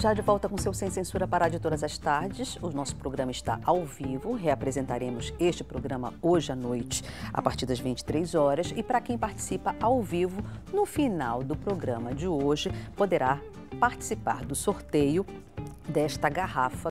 Já de volta com seu Sem Censura de todas as tardes. O nosso programa está ao vivo. Reapresentaremos este programa hoje à noite, a partir das 23 horas. E para quem participa ao vivo, no final do programa de hoje, poderá participar do sorteio desta garrafa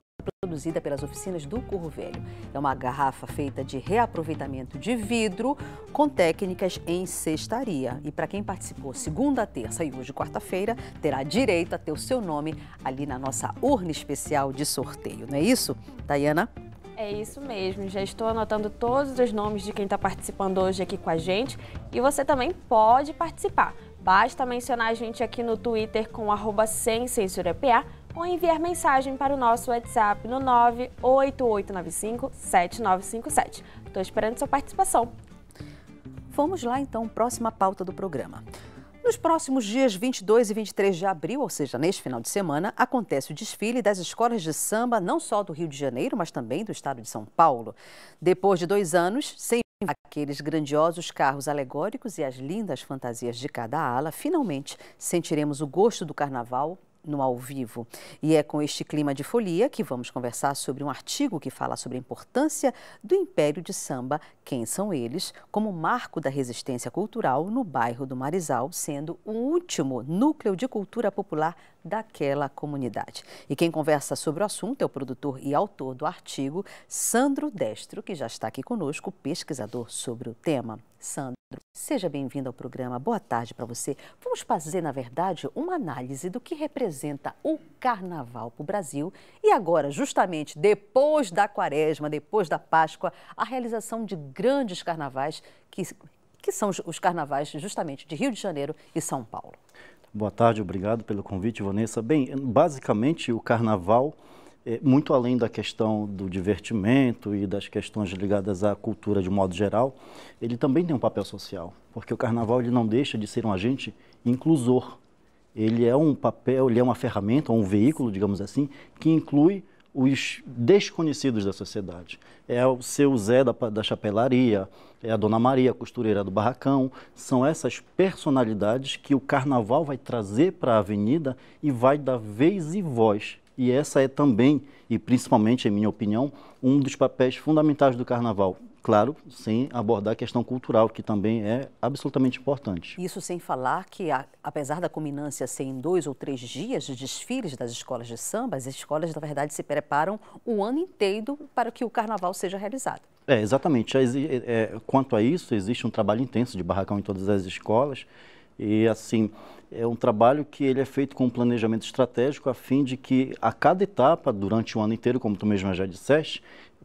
produzida pelas oficinas do Curro Velho. É uma garrafa feita de reaproveitamento de vidro com técnicas em cestaria. E para quem participou segunda, terça e hoje quarta-feira, terá direito a ter o seu nome ali na nossa urna especial de sorteio. Não é isso, Dayana? É isso mesmo, já estou anotando todos os nomes de quem está participando hoje aqui com a gente e você também pode participar. Basta mencionar a gente aqui no Twitter com arroba sem censura PA ou enviar mensagem para o nosso WhatsApp no 98895-7957. Estou esperando sua participação. Vamos lá então, próxima pauta do programa. Nos próximos dias 22 e 23 de abril, ou seja, neste final de semana, acontece o desfile das escolas de samba, não só do Rio de Janeiro, mas também do estado de São Paulo. Depois de dois anos, sem aqueles grandiosos carros alegóricos e as lindas fantasias de cada ala, finalmente sentiremos o gosto do carnaval no ao vivo. E é com este clima de folia que vamos conversar sobre um artigo que fala sobre a importância do Império de Samba, quem são eles, como marco da resistência cultural no bairro do Marizal, sendo o último núcleo de cultura popular daquela comunidade. E quem conversa sobre o assunto é o produtor e autor do artigo, Sandro Destro, que já está aqui conosco, pesquisador sobre o tema. Sandro, seja bem-vindo ao programa. Boa tarde para você. Vamos fazer, na verdade, uma análise do que representa o carnaval para o Brasil e agora, justamente depois da quaresma, depois da Páscoa, a realização de grandes carnavais que, que são os carnavais justamente de Rio de Janeiro e São Paulo. Boa tarde, obrigado pelo convite, Vanessa. Bem, basicamente o carnaval, é, muito além da questão do divertimento e das questões ligadas à cultura de modo geral, ele também tem um papel social, porque o carnaval ele não deixa de ser um agente inclusor. Ele é um papel, ele é uma ferramenta, um veículo, digamos assim, que inclui os desconhecidos da sociedade. É o seu Zé da, da chapelaria, é a Dona Maria, a costureira do barracão. São essas personalidades que o carnaval vai trazer para a avenida e vai dar vez e voz. E essa é também, e principalmente, em minha opinião, um dos papéis fundamentais do carnaval. Claro, sem abordar a questão cultural, que também é absolutamente importante. Isso sem falar que, a, apesar da culminância ser em dois ou três dias de desfiles das escolas de samba, as escolas, na verdade, se preparam o ano inteiro para que o carnaval seja realizado. É, exatamente. É, é, é, quanto a isso, existe um trabalho intenso de barracão em todas as escolas. E, assim, é um trabalho que ele é feito com um planejamento estratégico a fim de que a cada etapa, durante o ano inteiro, como tu mesmo já disseste,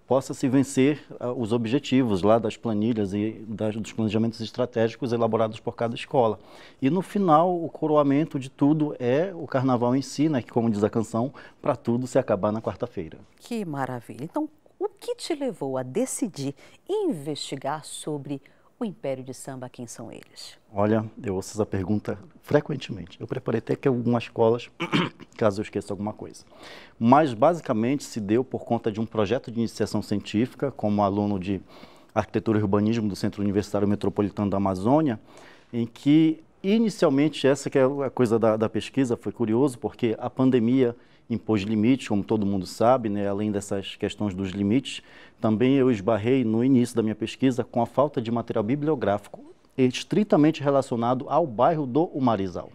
possa se vencer ah, os objetivos lá das planilhas e das, dos planejamentos estratégicos elaborados por cada escola. E no final, o coroamento de tudo é o carnaval em si, né, que como diz a canção, para tudo se acabar na quarta-feira. Que maravilha. Então, o que te levou a decidir investigar sobre o Império de Samba, quem são eles? Olha, eu ouço essa pergunta frequentemente. Eu preparei até que algumas colas, caso eu esqueça alguma coisa. Mas basicamente se deu por conta de um projeto de iniciação científica, como aluno de Arquitetura e Urbanismo do Centro Universitário Metropolitano da Amazônia, em que inicialmente essa que é a coisa da, da pesquisa, foi curioso porque a pandemia impôs limites, como todo mundo sabe, né? além dessas questões dos limites, também eu esbarrei no início da minha pesquisa com a falta de material bibliográfico estritamente relacionado ao bairro do Umarizal.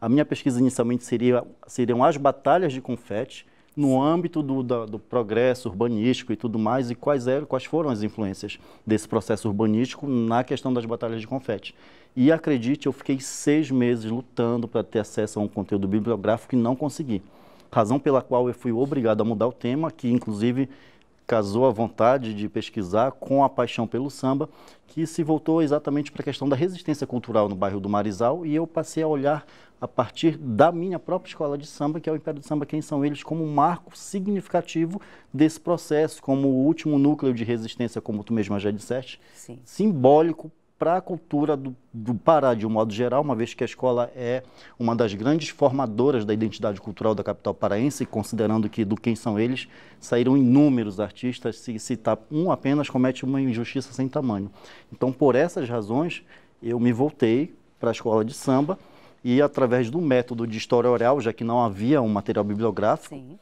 A minha pesquisa inicialmente seria, seriam as batalhas de confete no âmbito do, do, do progresso urbanístico e tudo mais, e quais, eram, quais foram as influências desse processo urbanístico na questão das batalhas de confete. E acredite, eu fiquei seis meses lutando para ter acesso a um conteúdo bibliográfico e não consegui razão pela qual eu fui obrigado a mudar o tema, que inclusive casou a vontade de pesquisar com a paixão pelo samba, que se voltou exatamente para a questão da resistência cultural no bairro do Marizal, e eu passei a olhar a partir da minha própria escola de samba, que é o Império do Samba, quem são eles, como um marco significativo desse processo, como o último núcleo de resistência, como tu mesma já disseste, Sim. simbólico para a cultura do, do, Pará, de um modo geral, uma vez que a escola é uma das grandes formadoras da identidade cultural da capital paraense, considerando que do Quem São Eles saíram inúmeros artistas, se citar um apenas comete uma injustiça sem tamanho. Então, por essas razões, eu me voltei para a escola de samba e, através do método de história oral, já que não havia um material bibliográfico, Sim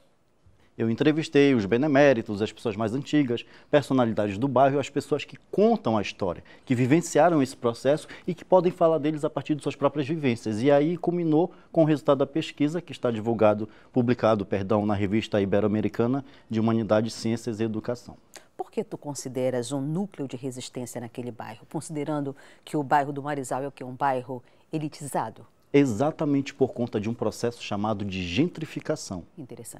eu entrevistei os beneméritos, as pessoas mais antigas, personalidades do bairro, as pessoas que contam a história, que vivenciaram esse processo e que podem falar deles a partir de suas próprias vivências. E aí culminou com o resultado da pesquisa que está divulgado, publicado, perdão, na revista Ibero-Americana de Humanidades, Ciências e Educação. Por que tu consideras um núcleo de resistência naquele bairro, considerando que o bairro do Marizal é o que um bairro elitizado? exatamente por conta de um processo chamado de gentrificação.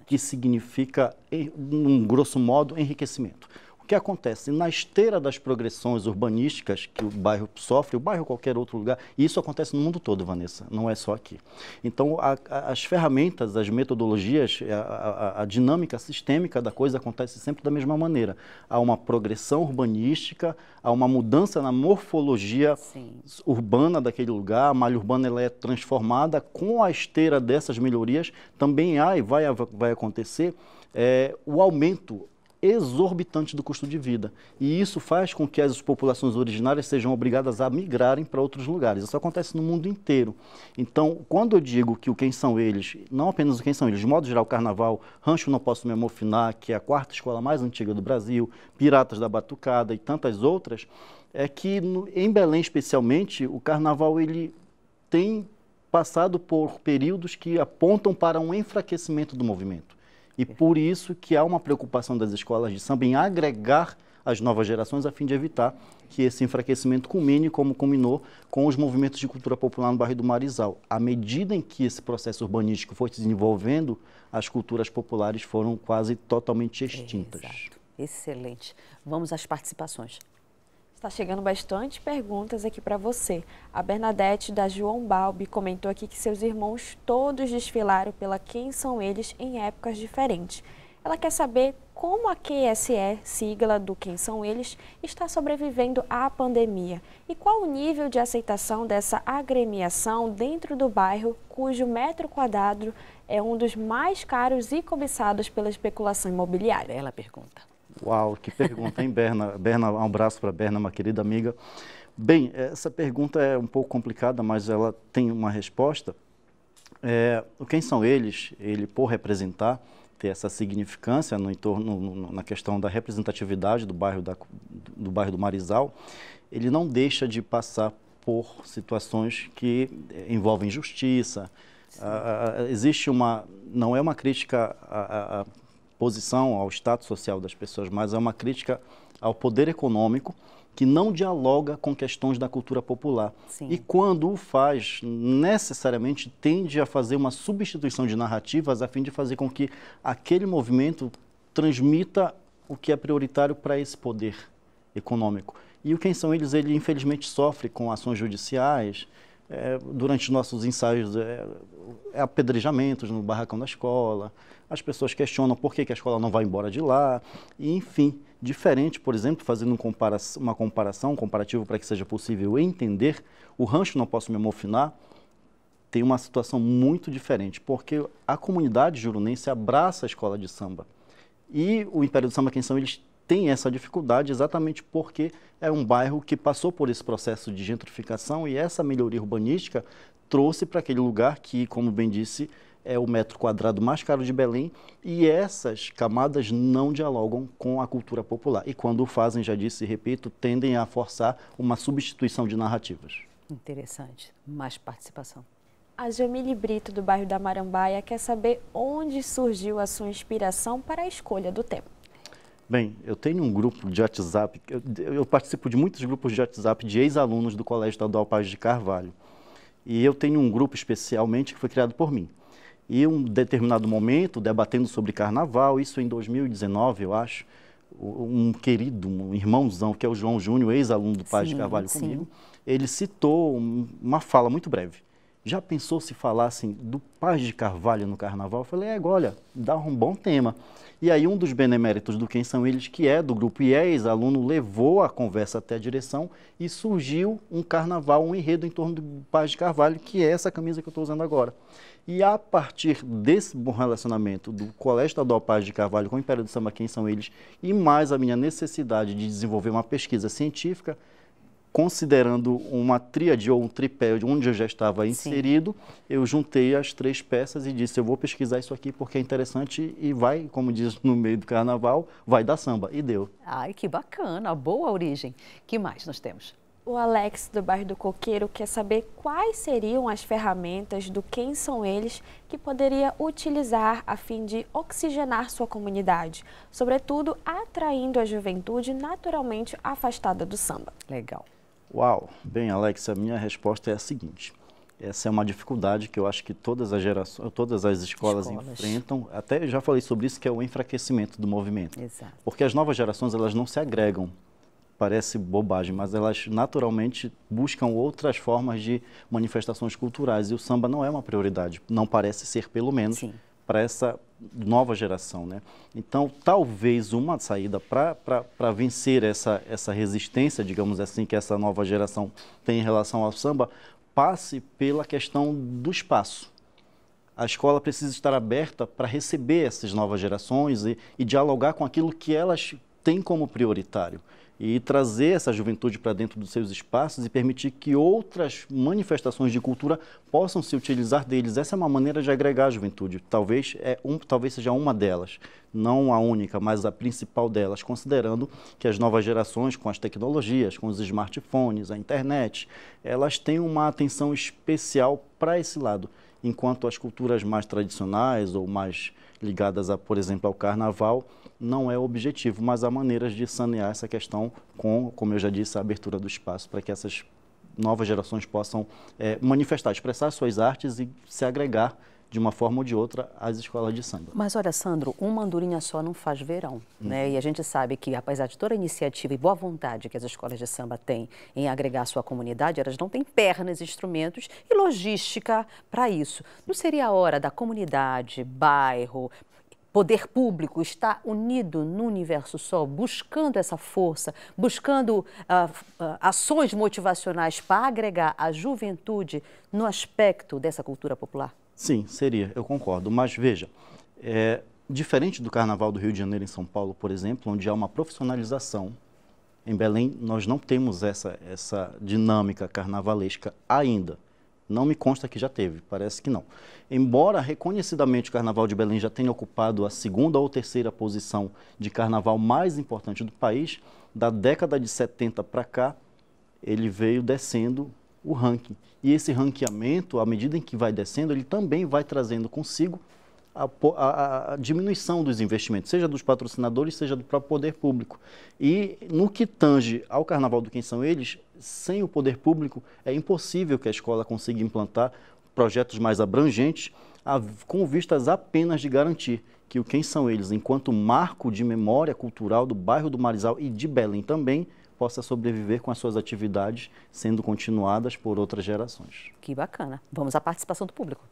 Que significa, em um grosso modo, enriquecimento que acontece? Na esteira das progressões urbanísticas que o bairro sofre, o bairro qualquer outro lugar, e isso acontece no mundo todo, Vanessa, não é só aqui. Então, a, a, as ferramentas, as metodologias, a, a, dinâmica sistêmica da coisa acontece sempre da mesma maneira. Há uma progressão urbanística, há uma mudança na morfologia Sim. urbana daquele lugar, a malha urbana ela é transformada com a esteira dessas melhorias, também há e vai, vai acontecer é, o aumento exorbitante do custo de vida. E isso faz com que as populações originárias sejam obrigadas a migrarem para outros lugares. Isso acontece no mundo inteiro. Então, quando eu digo que o Quem São Eles, não apenas o Quem São Eles, de modo geral, o Carnaval, Rancho Não Posso Me Amofinar, que é a quarta escola mais antiga do Brasil, Piratas da Batucada e tantas outras, é que no, em Belém, especialmente, o Carnaval ele tem passado por períodos que apontam para um enfraquecimento do movimento. E por isso que há uma preocupação das escolas de samba em agregar as novas gerações a fim de evitar que esse enfraquecimento culmine, como culminou, com os movimentos de cultura popular no bairro do Marizal. À medida em que esse processo urbanístico foi se desenvolvendo, as culturas populares foram quase totalmente extintas. Exato. Excelente. Vamos às participações. Está chegando bastante perguntas aqui para você. A Bernadette da João Balbi comentou aqui que seus irmãos todos desfilaram pela Quem São Eles em épocas diferentes. Ela quer saber como a QSE, sigla do Quem São Eles, está sobrevivendo à pandemia e qual o nível de aceitação dessa agremiação dentro do bairro cujo metro quadrado é um dos mais caros e cobiçados pela especulação imobiliária. Ela pergunta. Uau, que pergunta, hein, Berna? Berna, um abraço para Berna, uma querida amiga. Bem, essa pergunta é um pouco complicada, mas ela tem uma resposta. É, quem são eles? Ele, por representar, ter essa significância no entorno, no, na questão da representatividade do bairro, da, do bairro do Marizal, ele não deixa de passar por situações que envolvem justiça. Ah, ah, ah, existe uma, não é uma crítica a, a, a posição, ao status social das pessoas, mas é uma crítica ao poder econômico que não dialoga com questões da cultura popular. Sim. E quando o faz, necessariamente tende a fazer uma substituição de narrativas a fim de fazer com que aquele movimento transmita o que é prioritário para esse poder econômico. E o Quem São Eles, ele infelizmente sofre com ações judiciais. É, durante nossos ensaios, é, é apedrejamentos no barracão da escola, as pessoas questionam por que, que a escola não vai embora de lá, e, enfim. Diferente, por exemplo, fazendo um compara uma comparação, um comparativo para que seja possível entender, o rancho Não Posso Me Amofinar tem uma situação muito diferente, porque a comunidade jurunense abraça a escola de samba. E o Império do Samba, quem são eles, tem essa dificuldade exatamente porque é um bairro que passou por esse processo de gentrificação e essa melhoria urbanística trouxe para aquele lugar que, como bem disse, é o metro quadrado mais caro de Belém e essas camadas não dialogam com a cultura popular. E quando o fazem, já disse e repito, tendem a forçar uma substituição de narrativas. Interessante. Mais participação. A Jamile Brito, do bairro da Marambaia, quer saber onde surgiu a sua inspiração para a escolha do tema. Bem, eu tenho um grupo de WhatsApp, eu, eu participo de muitos grupos de WhatsApp de ex-alunos do Colégio Estadual Paz de Carvalho. E eu tenho um grupo especialmente que foi criado por mim. E um determinado momento, debatendo sobre carnaval, isso em 2019, eu acho, um querido, um irmãozão, que é o João Júnior, ex-aluno do Paz sim, de Carvalho sim. comigo, ele citou uma fala muito breve já pensou se falassem do Paz de Carvalho no carnaval? Eu falei, é, olha, dá um bom tema. E aí um dos beneméritos do Quem São Eles, que é do grupo IES, aluno, levou a conversa até a direção e surgiu um carnaval, um enredo em torno do Paz de Carvalho, que é essa camisa que eu estou usando agora. E a partir desse bom relacionamento do Colégio Estadual Paz de Carvalho com o Império do Samba, Quem São Eles, e mais a minha necessidade de desenvolver uma pesquisa científica, considerando uma tríade ou um tripé onde eu já estava inserido, Sim. eu juntei as três peças e disse, eu vou pesquisar isso aqui porque é interessante e vai, como diz no meio do carnaval, vai dar samba. E deu. Ai, que bacana, boa origem. que mais nós temos? O Alex, do bairro do Coqueiro, quer saber quais seriam as ferramentas do Quem São Eles que poderia utilizar a fim de oxigenar sua comunidade, sobretudo atraindo a juventude naturalmente afastada do samba. Legal. Uau! Bem, Alex, a minha resposta é a seguinte. Essa é uma dificuldade que eu acho que todas as gerações, todas as escolas, escolas, enfrentam. Até já falei sobre isso, que é o enfraquecimento do movimento. Exato. Porque as novas gerações, elas não se agregam. Parece bobagem, mas elas naturalmente buscam outras formas de manifestações culturais. E o samba não é uma prioridade, não parece ser, pelo menos. Sim para essa nova geração. Né? Então, talvez uma saída para vencer essa, essa resistência, digamos assim, que essa nova geração tem em relação ao samba, passe pela questão do espaço. A escola precisa estar aberta para receber essas novas gerações e, e dialogar com aquilo que elas têm como prioritário e trazer essa juventude para dentro dos seus espaços e permitir que outras manifestações de cultura possam se utilizar deles. Essa é uma maneira de agregar a juventude. Talvez, é um, talvez seja uma delas, não a única, mas a principal delas, considerando que as novas gerações, com as tecnologias, com os smartphones, a internet, elas têm uma atenção especial para esse lado enquanto as culturas mais tradicionais ou mais ligadas, a, por exemplo, ao carnaval, não é o objetivo, mas há maneiras de sanear essa questão com, como eu já disse, a abertura do espaço para que essas novas gerações possam é, manifestar, expressar suas artes e se agregar de uma forma ou de outra, as escolas de samba. Mas olha, Sandro, uma andorinha só não faz verão, hum. né? E a gente sabe que, apesar de toda a iniciativa e boa vontade que as escolas de samba têm em agregar a sua comunidade, elas não têm pernas, instrumentos e logística para isso. Não seria a hora da comunidade, bairro, poder público estar unido no universo só, buscando essa força, buscando uh, ações motivacionais para agregar a juventude no aspecto dessa cultura popular? Sim, seria, eu concordo. Mas veja, é, diferente do Carnaval do Rio de Janeiro em São Paulo, por exemplo, onde há uma profissionalização, em Belém nós não temos essa, essa dinâmica carnavalesca ainda. Não me consta que já teve, parece que não. Embora reconhecidamente o Carnaval de Belém já tenha ocupado a segunda ou terceira posição de carnaval mais importante do país, da década de 70 para cá, ele veio descendo o ranking. E esse ranqueamento, à medida em que vai descendo, ele também vai trazendo consigo a, a, a, diminuição dos investimentos, seja dos patrocinadores, seja do próprio poder público. E no que tange ao carnaval do Quem São Eles, sem o poder público, é impossível que a escola consiga implantar projetos mais abrangentes, a, com vistas apenas de garantir que o Quem São Eles, enquanto marco de memória cultural do bairro do Marizal e de Belém também, possa sobreviver com as suas atividades sendo continuadas por outras gerações. Que bacana. Vamos à participação do público.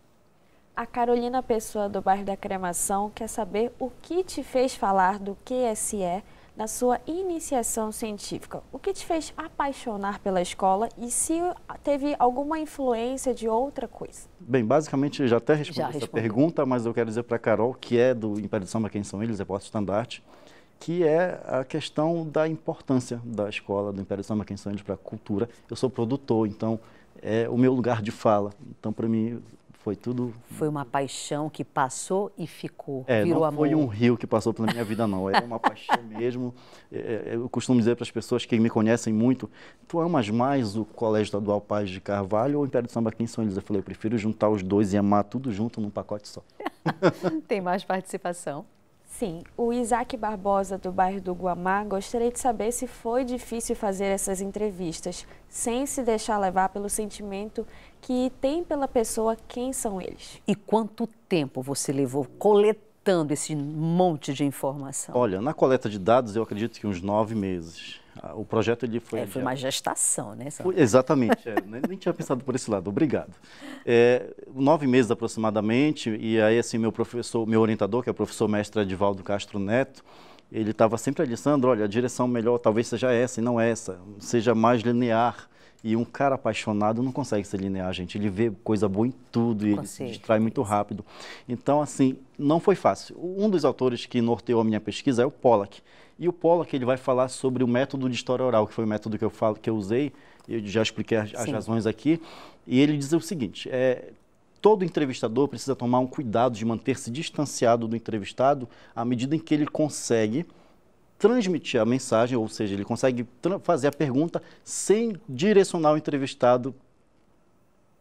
A Carolina Pessoa, do bairro da Cremação, quer saber o que te fez falar do QSE na sua iniciação científica. O que te fez apaixonar pela escola e se teve alguma influência de outra coisa? Bem, basicamente, já até respondi já essa respondi. pergunta, mas eu quero dizer para a Carol, que é do Império de Samba Quem São Eles, é porta estandarte, que é a questão da importância da escola do Império Samba Quinçandes é para a cultura. Eu sou produtor, então é o meu lugar de fala. Então, para mim, foi tudo. Foi uma paixão que passou e ficou. É, virou não amor. foi um rio que passou pela minha vida, não. Era é uma paixão mesmo. É, é, eu costumo dizer para as pessoas que me conhecem muito: tu amas mais o Colégio Estadual Paz de Carvalho ou o Império de Samba aqui em São Luís? Eu falei: eu prefiro juntar os dois e amar tudo junto num pacote só. Tem mais participação. Sim, o Isaac Barbosa, do bairro do Guamá, gostaria de saber se foi difícil fazer essas entrevistas, sem se deixar levar pelo sentimento que tem pela pessoa quem são eles. E quanto tempo você levou coletando esse monte de informação? Olha, na coleta de dados, eu acredito que uns nove meses. O projeto ele foi. É, foi uma gestação, né? Foi, exatamente. é, nem tinha pensado por esse lado. Obrigado. É, nove meses aproximadamente e aí assim meu professor, meu orientador, que é o professor mestre Edivaldo Castro Neto, ele estava sempre ali, Sandro, olha, a direção melhor talvez seja essa e não essa, seja mais linear. E um cara apaixonado não consegue ser linear, gente. Ele vê coisa boa em tudo e ele se distrai muito rápido. Então, assim, não foi fácil. Um dos autores que norteou a minha pesquisa é o Pollack. E o Polo que ele vai falar sobre o método de história oral, que foi o método que eu, falo, que eu usei, eu já expliquei as, as razões aqui. E ele diz o seguinte: é, todo entrevistador precisa tomar um cuidado de manter-se distanciado do entrevistado à medida em que ele consegue transmitir a mensagem, ou seja, ele consegue fazer a pergunta sem direcionar o entrevistado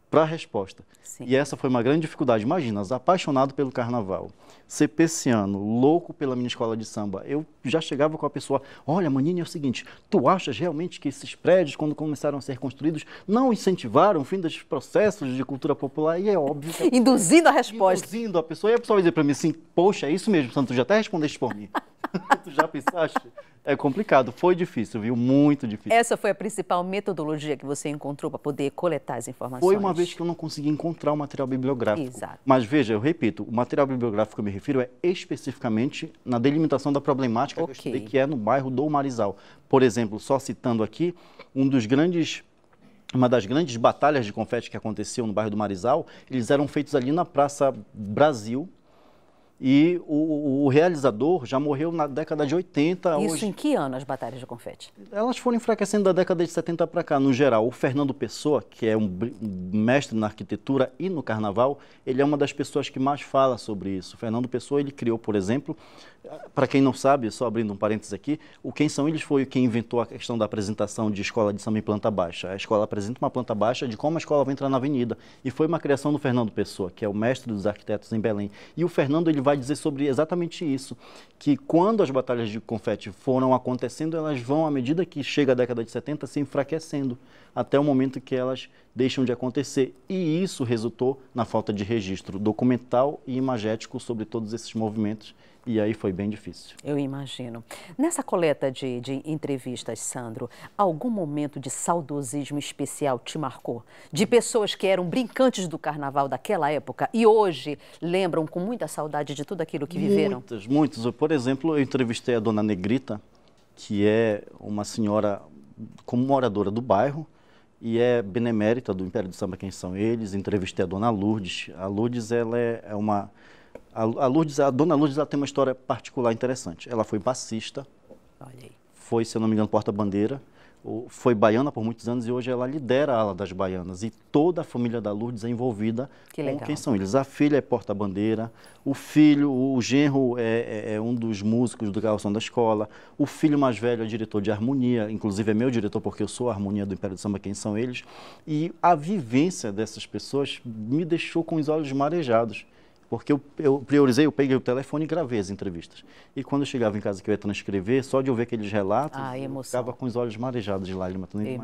para a resposta. Sim. E essa foi uma grande dificuldade. Imagina, apaixonado pelo carnaval, sepeciano, louco pela minha escola de samba. Eu já chegava com a pessoa, olha, Manini, é o seguinte, tu achas realmente que esses prédios, quando começaram a ser construídos, não incentivaram o fim dos processos de cultura popular? E é óbvio. Que... Induzindo a resposta. Induzindo a pessoa. E a pessoa vai dizer para mim assim, poxa, é isso mesmo, Santo, tu já até respondeste por mim. tu já pensaste? É complicado, foi difícil, viu? Muito difícil. Essa foi a principal metodologia que você encontrou para poder coletar as informações? Foi uma vez que eu não consegui encontrar o material bibliográfico. Exato. Mas veja, eu repito, o material bibliográfico que eu me refiro é especificamente na delimitação da problemática okay. que, estudei, que é no bairro do Marizal. Por exemplo, só citando aqui, um dos grandes uma das grandes batalhas de confete que aconteceu no bairro do Marizal, eles eram feitos ali na Praça Brasil, e o, o, realizador já morreu na década de 80. Isso hoje. em que ano as batalhas de confete? Elas foram enfraquecendo da década de 70 para cá. No geral, o Fernando Pessoa, que é um, mestre na arquitetura e no carnaval, ele é uma das pessoas que mais fala sobre isso. O Fernando Pessoa, ele criou, por exemplo, para quem não sabe, só abrindo um parênteses aqui, o Quem São Eles foi quem inventou a questão da apresentação de escola de samba em planta baixa. A escola apresenta uma planta baixa de como a escola vai entrar na avenida. E foi uma criação do Fernando Pessoa, que é o mestre dos arquitetos em Belém. E o Fernando ele vai dizer sobre exatamente isso, que quando as batalhas de confete foram acontecendo, elas vão, à medida que chega a década de 70, se enfraquecendo, até o momento que elas deixam de acontecer. E isso resultou na falta de registro documental e imagético sobre todos esses movimentos e aí foi bem difícil. Eu imagino. Nessa coleta de, de entrevistas, Sandro, algum momento de saudosismo especial te marcou? De pessoas que eram brincantes do carnaval daquela época e hoje lembram com muita saudade de tudo aquilo que viveram? Muitos, muitos. por exemplo, eu entrevistei a dona Negrita, que é uma senhora como moradora do bairro e é benemérita do Império do Samba Quem São Eles. Entrevistei a dona Lourdes. A Lourdes ela é, é uma a, Lourdes, a dona Lourdes ela tem uma história particular interessante. Ela foi bassista, foi, se eu não me engano, porta-bandeira, foi baiana por muitos anos e hoje ela lidera a ala das baianas. E toda a família da Lourdes é envolvida que com legal. quem são eles. A filha é porta-bandeira, o filho, o genro é, é, é um dos músicos do garçom da escola, o filho mais velho é diretor de harmonia, inclusive é meu diretor porque eu sou a harmonia do Império do Samba, quem são eles. E a vivência dessas pessoas me deixou com os olhos marejados porque eu, eu priorizei, eu peguei o telefone e gravei as entrevistas. E quando eu chegava em casa que eu ia transcrever, só de ouvir aqueles relatos, ah, eu ficava com os olhos marejados de lágrimas. Tu nem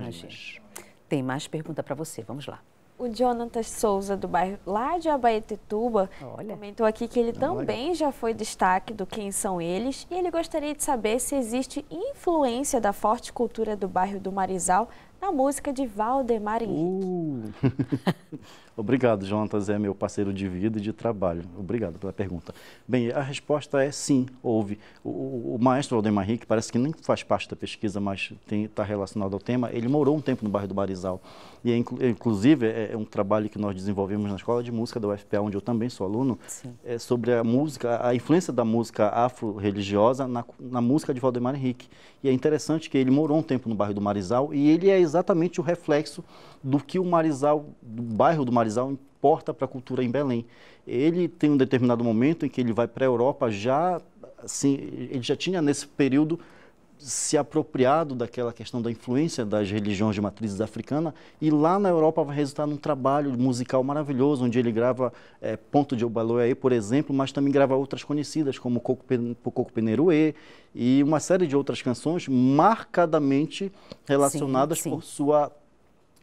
Tem mais pergunta para você, vamos lá. O Jonathan Souza, do bairro lá de Abaetetuba, Olha. comentou aqui que ele ah, também já foi destaque do Quem São Eles e ele gostaria de saber se existe influência da forte cultura do bairro do Marizal na música de Valdemar uh. Henrique. Uh. Obrigado, Jonatas, é meu parceiro de vida e de trabalho. Obrigado pela pergunta. Bem, a resposta é sim, houve. O, o, o maestro Valdemar Henrique parece que nem faz parte da pesquisa, mas está relacionado ao tema. Ele morou um tempo no bairro do Barizal. E, é, inclusive, é, é, um trabalho que nós desenvolvemos na Escola de Música da UFPA, onde eu também sou aluno, é sobre a música, a influência da música afro-religiosa na, na música de Valdemar Henrique. E é interessante que ele morou um tempo no bairro do Marizal e ele é exatamente o reflexo do que o Marizal, do bairro do Marizal, importa para a cultura em Belém. Ele tem um determinado momento em que ele vai para a Europa já, assim, ele já tinha nesse período se apropriado daquela questão da influência das religiões de matrizes africanas e lá na Europa vai resultar num trabalho musical maravilhoso, onde ele grava é, Ponto de Obaloiaê, por exemplo, mas também grava outras conhecidas, como Coco, Pen Coco Peneruê e uma série de outras canções marcadamente relacionadas sim, sim. por sua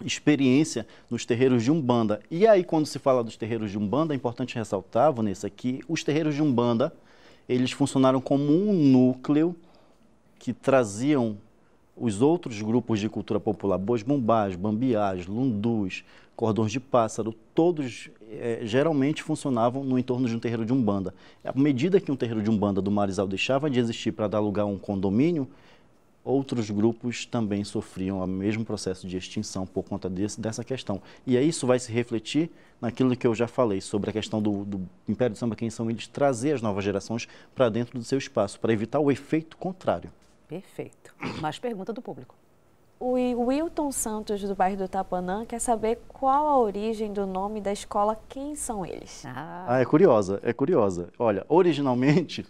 experiência nos terreiros de Umbanda. E aí, quando se fala dos terreiros de Umbanda, é importante ressaltar, Vanessa, que os terreiros de Umbanda, eles funcionaram como um núcleo que traziam os outros grupos de cultura popular, bois bombás, bambiás, lundus, cordões de pássaro, todos é, geralmente funcionavam no entorno de um terreiro de umbanda. À medida que um terreiro de umbanda do Marizal deixava de existir para dar lugar a um condomínio, outros grupos também sofriam o mesmo processo de extinção por conta desse, dessa questão. E aí isso vai se refletir naquilo que eu já falei sobre a questão do, do Império do Samba, quem são eles, trazer as novas gerações para dentro do seu espaço, para evitar o efeito contrário. Perfeito. Mais pergunta do público. O Wilton Santos, do bairro do Tapanã, quer saber qual a origem do nome da escola, quem são eles? Ah, ah é curiosa, é curiosa. Olha, originalmente,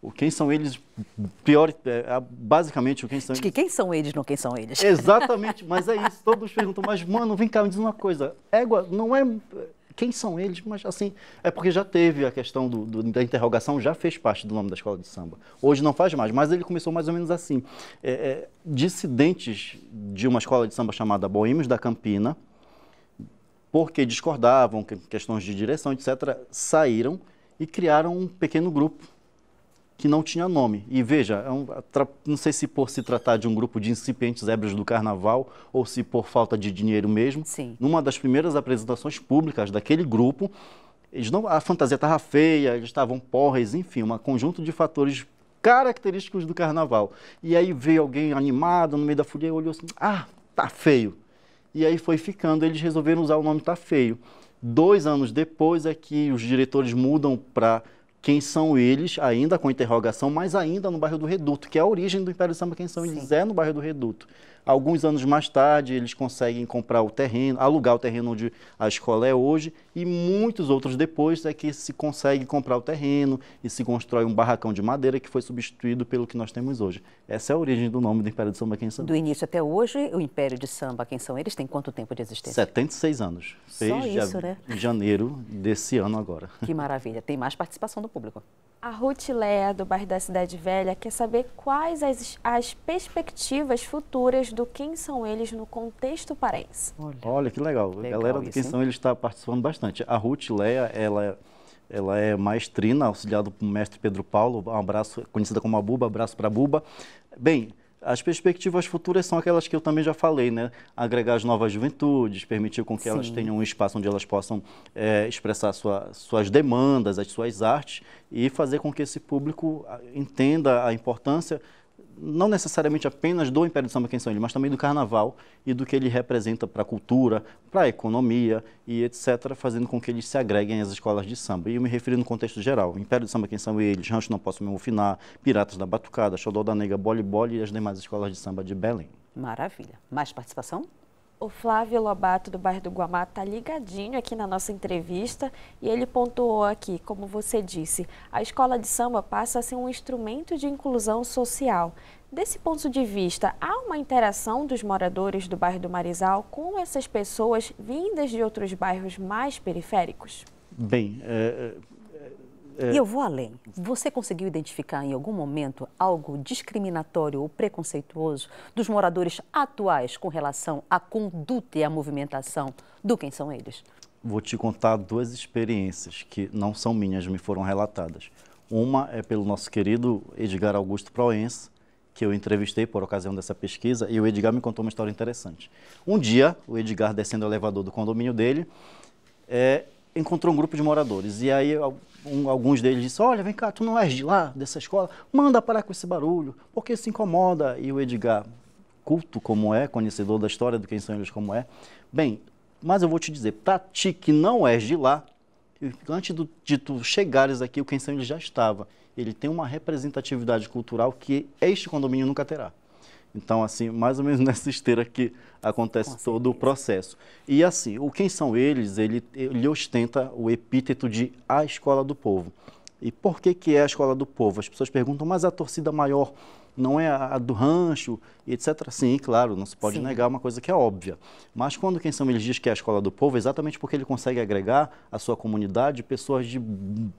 o quem são eles, pior, é, basicamente, o quem são eles... que quem são eles, não quem são eles. Exatamente, mas é isso, todos perguntam, mas mano, vem cá, me diz uma coisa, égua não é quem são eles? Mas assim, é porque já teve a questão do, do, da interrogação, já fez parte do nome da escola de samba. Hoje não faz mais, mas ele começou mais ou menos assim. É, é, dissidentes de uma escola de samba chamada Boêmios da Campina, porque discordavam, questões de direção, etc., saíram e criaram um pequeno grupo que não tinha nome. E veja, é um, não sei se por se tratar de um grupo de incipientes ébrios do carnaval ou se por falta de dinheiro mesmo, Sim. numa das primeiras apresentações públicas daquele grupo, eles não, a fantasia estava feia, eles estavam porres, enfim, um conjunto de fatores característicos do carnaval. E aí veio alguém animado no meio da folia e olhou assim: ah, tá feio. E aí foi ficando, eles resolveram usar o nome Tá Feio. Dois anos depois é que os diretores mudam para quem são eles, ainda com interrogação, mas ainda no bairro do Reduto, que é a origem do Império do Samba, quem são Sim. eles é no bairro do Reduto. Alguns anos mais tarde, eles conseguem comprar o terreno, alugar o terreno onde a escola é hoje, e muitos outros depois é que se consegue comprar o terreno e se constrói um barracão de madeira que foi substituído pelo que nós temos hoje. Essa é a origem do nome do Império de Samba são? Do início até hoje, o Império de Samba são eles Tem quanto tempo de existência? 76 anos. Só Fez isso, né? janeiro desse ano agora. Que maravilha. Tem mais participação do público. A Ruth Lea, do bairro da Cidade Velha, quer saber quais as, as perspectivas futuras do Quem São Eles no contexto Parense. Olha, Olha que legal. legal. A galera do Quem hein? São Eles está participando bastante. A Ruth Lea, ela, ela é maestrina, auxiliada pelo mestre Pedro Paulo. Um abraço, conhecida como a Buba, abraço para a Buba. Bem, as perspectivas futuras são aquelas que eu também já falei, né? Agregar as novas juventudes, permitir com que Sim. elas tenham um espaço onde elas possam é, expressar sua, suas demandas, as suas artes e fazer com que esse público ah, entenda a importância não necessariamente apenas do Império de Samba quem são eles, mas também do carnaval e do que ele representa para a cultura, para a economia e etc, fazendo com que eles se agreguem às escolas de samba. E eu me referi no contexto geral, Império de Samba quem são eles, Rancho Não Posso Me Ofinar, Piratas da Batucada, Xodó da Nega, Bole Bole e as demais escolas de samba de Belém. Maravilha. Mais participação? O Flávio Lobato, do bairro do Guamá, está ligadinho aqui na nossa entrevista e ele pontuou aqui, como você disse, a escola de samba passa a ser um instrumento de inclusão social. Desse ponto de vista, há uma interação dos moradores do bairro do Marizal com essas pessoas vindas de outros bairros mais periféricos? Bem, eh, é. E eu vou além. Você conseguiu identificar em algum momento algo discriminatório ou preconceituoso dos moradores atuais com relação à conduta e à movimentação do quem são eles? Vou te contar duas experiências que não são minhas, me foram relatadas. Uma é pelo nosso querido Edgar Augusto Proença, que eu entrevistei por ocasião dessa pesquisa, e o Edgar me contou uma história interessante. Um dia, o Edgar, descendo o elevador do condomínio dele, é, encontrou um grupo de moradores. E aí um, alguns deles disseram, olha, vem cá, tu não és de lá, dessa escola, manda parar com esse barulho, porque se incomoda. E o Edgar, culto como é, conhecedor da história do Quem São Eles como é, bem, mas eu vou te dizer, para ti que não és de lá, antes do, de tu chegares aqui, o Quem São Eles já estava. Ele tem uma representatividade cultural que este condomínio nunca terá. Então, assim, mais ou menos nessa esteira que acontece todo o processo. E assim, o Quem São Eles, ele, ele ostenta o epíteto de a escola do povo. E por que, que é a escola do povo? As pessoas perguntam, mas a torcida maior não é a do rancho, etc. Sim, claro, não se pode Sim. negar uma coisa que é óbvia. Mas quando quem São eles diz que é a escola do povo, é exatamente porque ele consegue agregar à sua comunidade pessoas de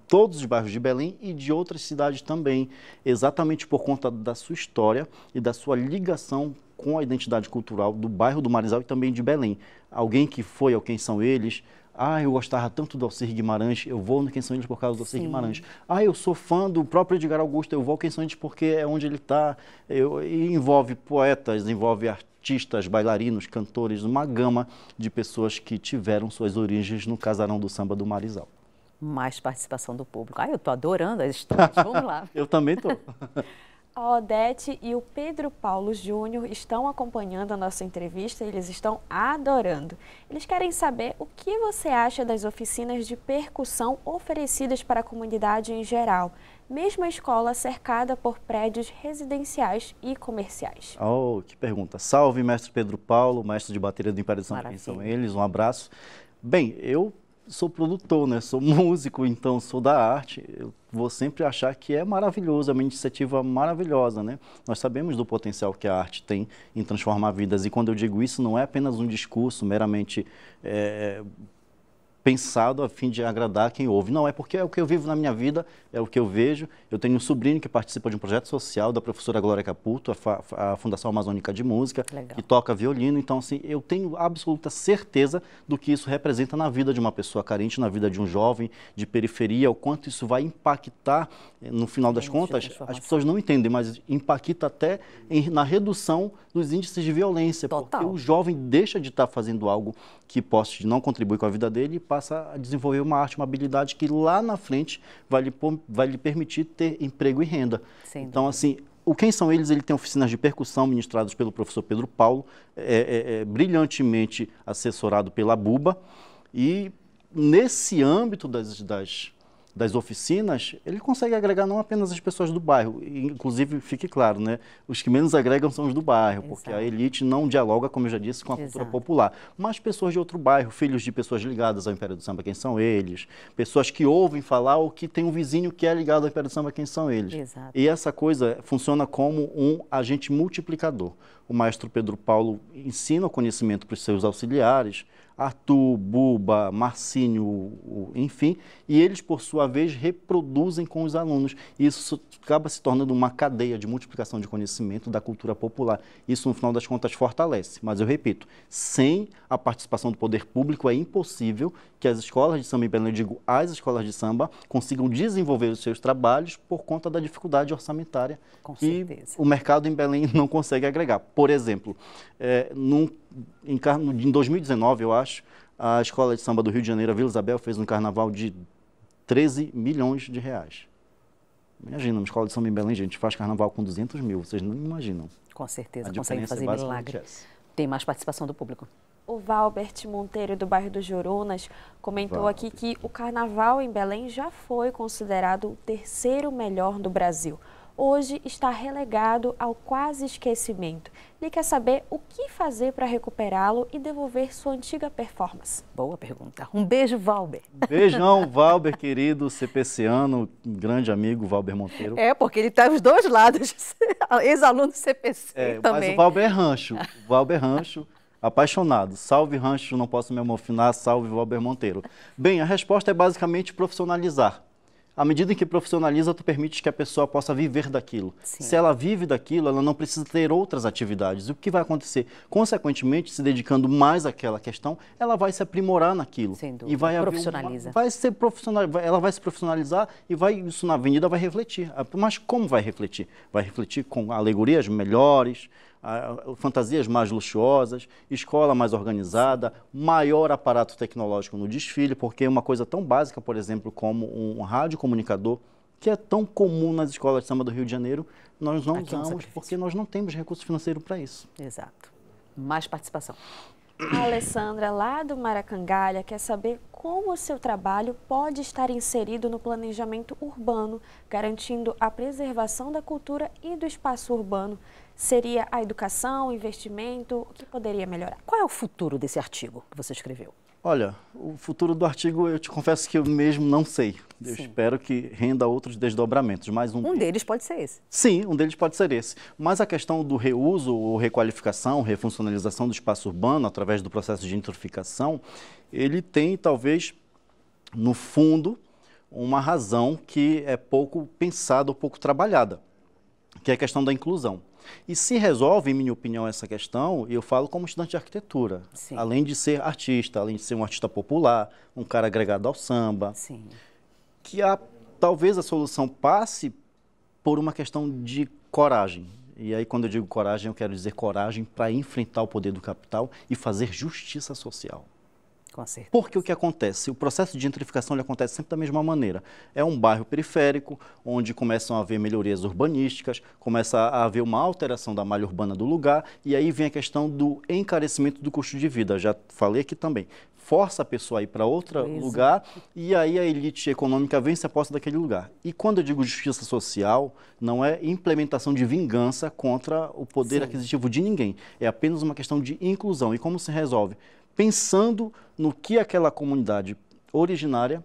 todos os bairros de Belém e de outras cidades também, exatamente por conta da sua história e da sua ligação com a identidade cultural do bairro do Marizal e também de Belém. Alguém que foi ao Quem São Eles, ah, eu gostava tanto do Alcir Guimarães, eu vou no Quem São Eles por causa do Alcir Sim. Guimarães. Ah, eu sou fã do próprio Edgar Augusto, eu vou ao Quem São Eles porque é onde ele está. E envolve poetas, envolve artistas, bailarinos, cantores, uma gama de pessoas que tiveram suas origens no casarão do samba do Marizal mais participação do público. Ah, eu estou adorando as histórias. Vamos lá. eu também estou. A Odete e o Pedro Paulo Júnior estão acompanhando a nossa entrevista e eles estão adorando. Eles querem saber o que você acha das oficinas de percussão oferecidas para a comunidade em geral, mesmo a escola cercada por prédios residenciais e comerciais. Oh, que pergunta. Salve, mestre Pedro Paulo, mestre de bateria do Império de São Paulo. São eles, um abraço. Bem, eu sou produtor, né? Sou músico, então sou da arte. Eu vou sempre achar que é maravilhoso, é uma iniciativa maravilhosa, né? Nós sabemos do potencial que a arte tem em transformar vidas. E quando eu digo isso, não é apenas um discurso meramente é, pensado a fim de agradar quem ouve. Não, é porque é o que eu vivo na minha vida, é o que eu vejo. Eu tenho um sobrinho que participa de um projeto social da professora Glória Caputo, a, a Fundação Amazônica de Música, Legal. que toca violino. Então, assim, eu tenho absoluta certeza do que isso representa na vida de uma pessoa carente, na vida de um jovem de periferia, o quanto isso vai impactar, eh, no final das contas, as pessoas não entendem, mas impacta até em, na redução dos índices de violência, Total. porque o jovem deixa de estar tá fazendo algo que possa não contribuir com a vida dele passa a desenvolver uma arte, uma habilidade que lá na frente vai lhe, vai lhe permitir ter emprego e renda. Sem então, dúvida. assim, o Quem São Eles, ele tem oficinas de percussão ministradas pelo professor Pedro Paulo, é, é, é, brilhantemente assessorado pela Buba. E nesse âmbito das, das das oficinas, ele consegue agregar não apenas as pessoas do bairro, inclusive, fique claro, né, os que menos agregam são os do bairro, Exato. porque a elite não dialoga, como eu já disse, com a Exato. cultura popular. Mas pessoas de outro bairro, filhos de pessoas ligadas ao Império do Samba, quem são eles? Pessoas que ouvem falar ou que tem um vizinho que é ligado ao Império do Samba, quem são eles? Exato. E essa coisa funciona como um agente multiplicador. O maestro Pedro Paulo ensina o conhecimento para os seus auxiliares, Arthur, Buba, Marcínio, enfim, e eles, por sua vez, reproduzem com os alunos. Isso acaba se tornando uma cadeia de multiplicação de conhecimento da cultura popular. Isso, no final das contas, fortalece. Mas eu repito, sem a participação do poder público é impossível que as escolas de samba em Belém, eu digo as escolas de samba, consigam desenvolver os seus trabalhos por conta da dificuldade orçamentária que o mercado em Belém não consegue agregar. Por exemplo, é, num em 2019, eu acho, a Escola de Samba do Rio de Janeiro, a Vila Isabel, fez um carnaval de 13 milhões de reais. Imagina, uma escola de samba em Belém, gente, faz carnaval com 200 mil, vocês não imaginam. Com certeza, conseguem é fazer é milagre. Essa. Tem mais participação do público. O Valbert Monteiro, do bairro dos Jorunas comentou aqui que o carnaval em Belém já foi considerado o terceiro melhor do Brasil hoje está relegado ao quase esquecimento. Ele quer saber o que fazer para recuperá-lo e devolver sua antiga performance. Boa pergunta. Um beijo, Valber. Beijão, Valber, querido CPCano, grande amigo Valber Monteiro. É, porque ele está os dois lados, ex-aluno do CPC é, também. Mas o Valber é rancho, o Valber é rancho apaixonado. Salve Rancho, não posso me amofinar, salve Valber Monteiro. Bem, a resposta é basicamente profissionalizar à medida em que profissionaliza, tu permite que a pessoa possa viver daquilo. Sim. Se ela vive daquilo, ela não precisa ter outras atividades. O que vai acontecer? Consequentemente, se dedicando mais àquela questão, ela vai se aprimorar naquilo. Sem dúvida. E vai profissionaliza. Uma, vai ser profissional, ela vai se profissionalizar e vai isso na avenida vai refletir. Ah, mas como vai refletir? Vai refletir com alegorias melhores, fantasias mais luxuosas, escola mais organizada, maior aparato tecnológico no desfile, porque uma coisa tão básica, por exemplo, como um radiocomunicador, que é tão comum nas escolas de samba do Rio de Janeiro, nós não Aqui é usamos porque nós não temos recurso financeiro para isso. Exato. Mais participação. A Alessandra, lá do Maracangalha, quer saber como o seu trabalho pode estar inserido no planejamento urbano, garantindo a preservação da cultura e do espaço urbano, Seria a educação, investimento? O que poderia melhorar? Qual é o futuro desse artigo que você escreveu? Olha, o futuro do artigo eu te confesso que eu mesmo não sei. Eu Sim. espero que renda outros desdobramentos, mais um... um deles pode ser esse. Sim, um deles pode ser esse. Mas a questão do reuso ou requalificação, refuncionalização do espaço urbano através do processo de gentrificação, ele tem talvez no fundo uma razão que é pouco pensada ou pouco trabalhada, que é a questão da inclusão. E se resolve, em minha opinião, essa questão, E eu falo como estudante de arquitetura. Sim. Além de ser artista, além de ser um artista popular, um cara agregado ao samba. Sim. Que a, talvez a solução passe por uma questão de coragem. E aí, quando eu digo coragem, eu quero dizer coragem para enfrentar o poder do capital e fazer justiça social. Com certeza. Porque o que acontece? O processo de gentrificação ele acontece sempre da mesma maneira. É um bairro periférico, onde começam a haver melhorias urbanísticas, começa a haver uma alteração da malha urbana do lugar, e aí vem a questão do encarecimento do custo de vida. Já falei aqui também. Força a pessoa a ir para outro Isso. É. lugar e aí a elite econômica vence a posse daquele lugar. E quando eu digo justiça social, não é implementação de vingança contra o poder Sim. aquisitivo de ninguém. É apenas uma questão de inclusão. E como se resolve? Pensando no que aquela comunidade originária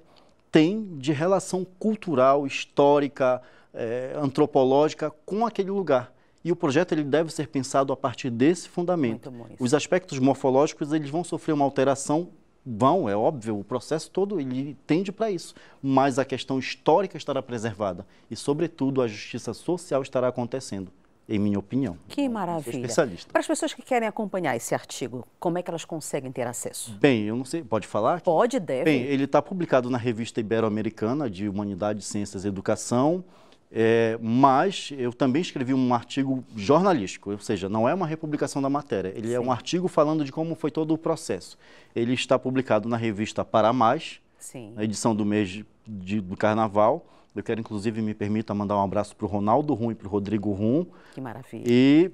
tem de relação cultural, histórica, é, antropológica com aquele lugar. E o projeto ele deve ser pensado a partir desse fundamento. Os aspectos morfológicos eles vão sofrer uma alteração vão, é óbvio, o processo todo ele tende para isso, mas a questão histórica estará preservada e, sobretudo, a justiça social estará acontecendo em minha opinião. Que maravilha. especialista. Para as pessoas que querem acompanhar esse artigo, como é que elas conseguem ter acesso? Bem, eu não sei, pode falar? Pode, deve. Bem, ele está publicado na revista Ibero-Americana de Humanidades, Ciências e Educação, é, mas eu também escrevi um artigo jornalístico, ou seja, não é uma republicação da matéria, ele Sim. é um artigo falando de como foi todo o processo. Ele está publicado na revista Para Mais, Sim. na edição do mês de, do Carnaval, eu quero, inclusive, me permita mandar um abraço para o Ronaldo Rum e para o Rodrigo Rum. Que maravilha. E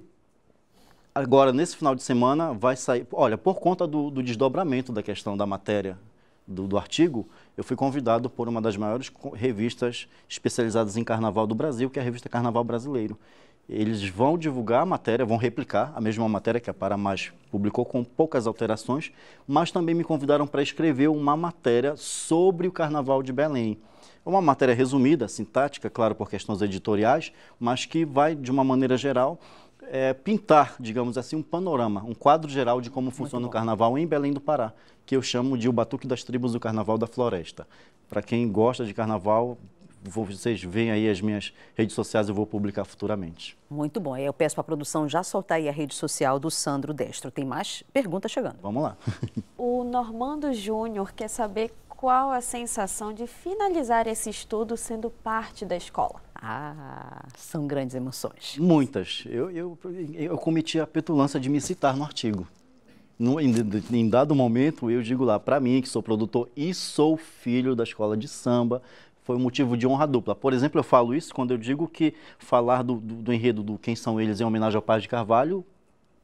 agora, nesse final de semana, vai sair. Olha, por conta do, do desdobramento da questão da matéria do, do, artigo, eu fui convidado por uma das maiores revistas especializadas em carnaval do Brasil, que é a revista Carnaval Brasileiro eles vão divulgar a matéria, vão replicar a mesma matéria que a Paramais publicou com poucas alterações, mas também me convidaram para escrever uma matéria sobre o Carnaval de Belém. É uma matéria resumida, sintática, claro, por questões editoriais, mas que vai, de uma maneira geral, é, pintar, digamos assim, um panorama, um quadro geral de como funciona o carnaval em Belém do Pará, que eu chamo de o Batuque das Tribos do Carnaval da Floresta. Para quem gosta de carnaval, vocês veem aí as minhas redes sociais, eu vou publicar futuramente. Muito bom. Eu peço para a produção já soltar aí a rede social do Sandro Destro. Tem mais perguntas chegando. Vamos lá. o Normando Júnior quer saber qual a sensação de finalizar esse estudo sendo parte da escola? Ah, são grandes emoções. Muitas. Eu, eu, eu cometi a petulância de me citar no artigo. No, em, em dado momento, eu digo lá, para mim, que sou produtor e sou filho da escola de samba, foi um motivo de honra dupla. Por exemplo, eu falo isso quando eu digo que falar do, do, do enredo do Quem São Eles em homenagem ao Paz de Carvalho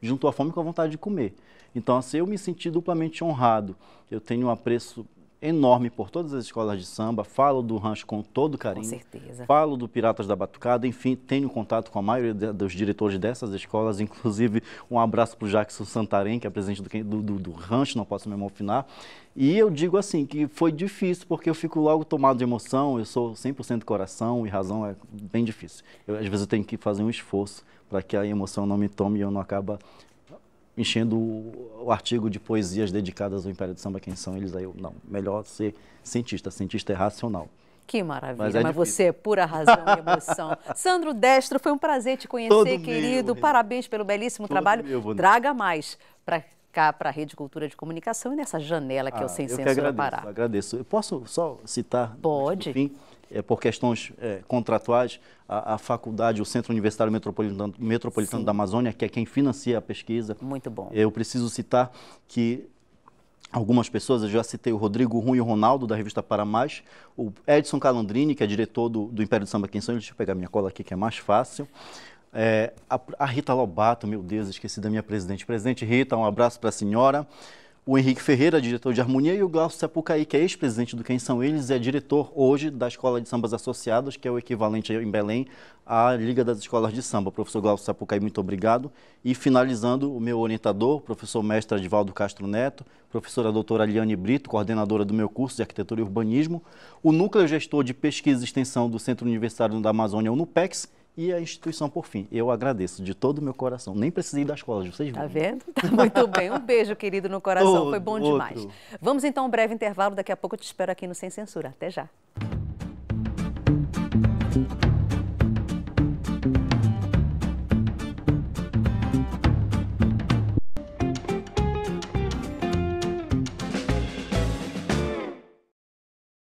juntou a fome com a vontade de comer. Então, assim, eu me senti duplamente honrado. Eu tenho um apreço enorme por todas as escolas de samba, falo do rancho com todo carinho. Com certeza. Falo do Piratas da Batucada, enfim, tenho contato com a maioria de, dos diretores dessas escolas, inclusive um abraço para o Jackson Santarém, que é presidente do, do, do rancho, não posso me emocionar. E eu digo assim, que foi difícil, porque eu fico logo tomado de emoção, eu sou 100% coração e razão é bem difícil. Eu, às vezes eu tenho que fazer um esforço para que a emoção não me tome e eu não acaba enchendo o artigo de poesias dedicadas ao Império de Samba, quem são eles, aí eu, não, melhor ser cientista, cientista é racional. Que maravilha, mas, é mas você é pura razão e emoção. Sandro Destro, foi um prazer te conhecer, Todo querido. Meu, Parabéns pelo belíssimo Todo trabalho. Meu, Traga mais para cá, para a Rede Cultura de Comunicação e nessa janela que ah, eu Sem Censura agradeço, Pará. agradeço. Eu posso só citar? Pode é, por questões é, contratuais, a, a, faculdade, o Centro Universitário Metropolitano, Metropolitano da Amazônia, que é quem financia a pesquisa. Muito bom. Eu preciso citar que algumas pessoas, eu já citei o Rodrigo Rui e o Ronaldo, da revista Para Mais, o Edson Calandrini, que é diretor do, do Império do Samba aqui em São Paulo, deixa eu pegar minha cola aqui que é mais fácil, é, a, a Rita Lobato, meu Deus, esqueci da minha presidente. Presidente Rita, um abraço para a senhora o Henrique Ferreira, diretor de harmonia, e o Glaucio Sapucaí, que é ex-presidente do Quem São Eles, é diretor hoje da Escola de Sambas Associados, que é o equivalente em Belém à Liga das Escolas de Samba. Professor Glaucio Sapucaí, muito obrigado. E finalizando, o meu orientador, professor mestre Adivaldo Castro Neto, professora doutora Liane Brito, coordenadora do meu curso de Arquitetura e Urbanismo, o núcleo gestor de pesquisa e extensão do Centro Universitário da Amazônia, o NUPEX, e a instituição, por fim, eu agradeço de todo o meu coração. Nem precisei da escola, vocês tá viram. Tá vendo? Tá muito bem. Um beijo, querido, no coração. Todo Foi bom outro. demais. Vamos então um breve intervalo. Daqui a pouco eu te espero aqui no Sem Censura. Até já.